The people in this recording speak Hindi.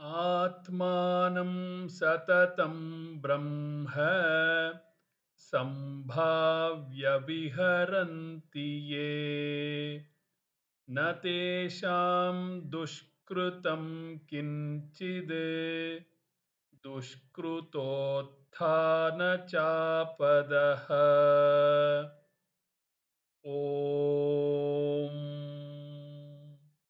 आत्मानं सतत ब्रह्म संभाव्य विहरन्ति ये न तेषां दुष्कृतं किञ्चिद् दुष्कृतोत्थानचापदः ओ